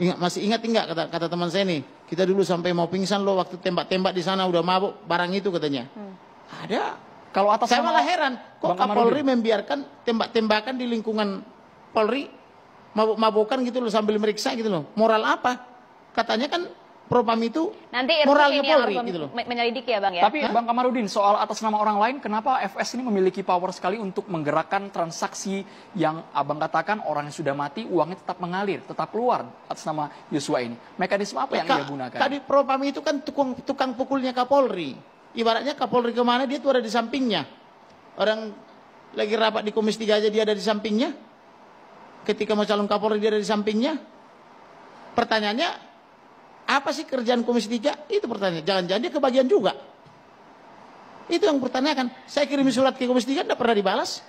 Ingat, masih ingat enggak kata, kata teman saya nih. Kita dulu sampai mau pingsan loh waktu tembak-tembak di sana udah mabuk barang itu katanya. Hmm. Ada. Kalau atas saya malah heran kok Kapolri membiarkan tembak-tembakan di lingkungan Polri mabuk-mabukan gitu loh sambil meriksa gitu loh. Moral apa? Katanya kan propam itu nanti moralnya Polri gitu loh. Menyelidiki ya Bang ya. Tapi Hah? Bang Kamarudin soal atas nama orang lain kenapa FS ini memiliki power sekali untuk menggerakkan transaksi yang Abang katakan orang yang sudah mati uangnya tetap mengalir, tetap keluar atas nama Yosua ini. Mekanisme apa yang yang dia gunakan? Tadi propam itu kan tukang tukang pukulnya Kapolri. Ibaratnya Kapolri kemana dia tuh ada di sampingnya. Orang lagi rapat di Komisi 3 aja dia ada di sampingnya. Ketika mau calon Kapolri dia ada di sampingnya. Pertanyaannya apa sih kerjaan Komisi 3? Itu pertanyaan. Jangan-jangan dia kebagian juga. Itu yang pertanyaan. Saya kirim surat ke Komisi 3, tidak pernah dibalas.